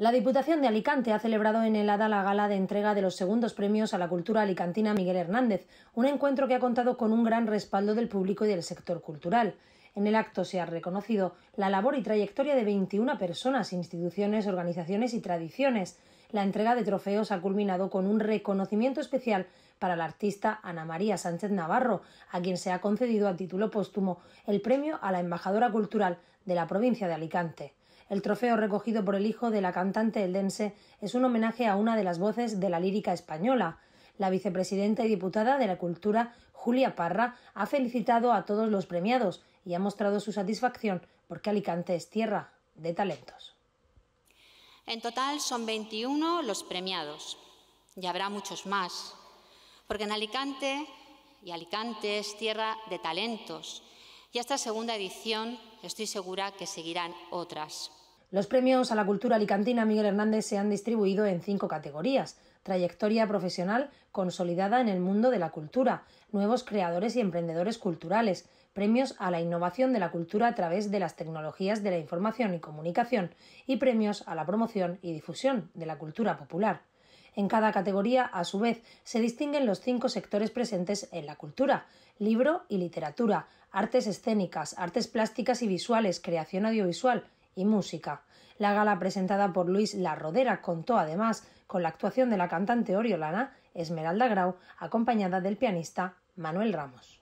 La Diputación de Alicante ha celebrado en Helada la gala de entrega de los segundos premios a la cultura alicantina Miguel Hernández, un encuentro que ha contado con un gran respaldo del público y del sector cultural. En el acto se ha reconocido la labor y trayectoria de 21 personas, instituciones, organizaciones y tradiciones. La entrega de trofeos ha culminado con un reconocimiento especial para la artista Ana María Sánchez Navarro, a quien se ha concedido a título póstumo el premio a la embajadora cultural de la provincia de Alicante. El trofeo recogido por el hijo de la cantante eldense es un homenaje a una de las voces de la lírica española. La vicepresidenta y diputada de la Cultura, Julia Parra, ha felicitado a todos los premiados y ha mostrado su satisfacción porque Alicante es tierra de talentos. En total son 21 los premiados y habrá muchos más, porque en Alicante, y Alicante es tierra de talentos, y esta segunda edición estoy segura que seguirán otras. Los premios a la cultura alicantina Miguel Hernández se han distribuido en cinco categorías. Trayectoria profesional consolidada en el mundo de la cultura, nuevos creadores y emprendedores culturales, premios a la innovación de la cultura a través de las tecnologías de la información y comunicación y premios a la promoción y difusión de la cultura popular. En cada categoría, a su vez, se distinguen los cinco sectores presentes en la cultura libro y literatura, artes escénicas, artes plásticas y visuales, creación audiovisual, música. La gala presentada por Luis La Rodera contó además con la actuación de la cantante oriolana Esmeralda Grau, acompañada del pianista Manuel Ramos.